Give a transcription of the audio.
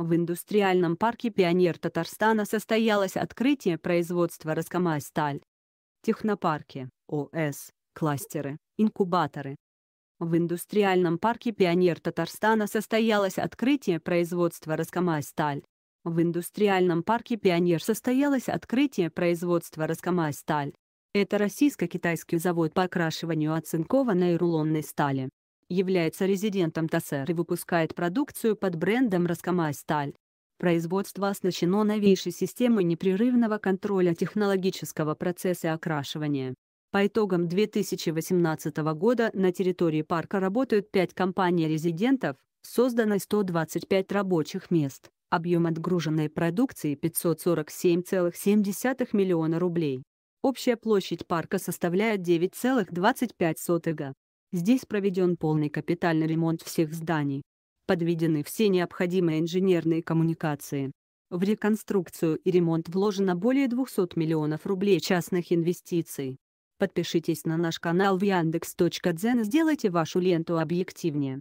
В индустриальном парке «Пионер Татарстана» состоялось открытие производства сталь. Технопарки, ОС, кластеры, инкубаторы. В индустриальном парке «Пионер Татарстана» состоялось открытие производства сталь. В индустриальном парке «Пионер» состоялось открытие производства сталь. Это российско-китайский завод по окрашиванию оцинкованной рулонной стали является резидентом ТАСЭР и выпускает продукцию под брендом «Роскомай Производство оснащено новейшей системой непрерывного контроля технологического процесса окрашивания. По итогам 2018 года на территории парка работают 5 компаний-резидентов, создано 125 рабочих мест, объем отгруженной продукции 547,7 миллиона рублей. Общая площадь парка составляет 9,25 га. Здесь проведен полный капитальный ремонт всех зданий. Подведены все необходимые инженерные коммуникации. В реконструкцию и ремонт вложено более 200 миллионов рублей частных инвестиций. Подпишитесь на наш канал в yandex.дзен и сделайте вашу ленту объективнее.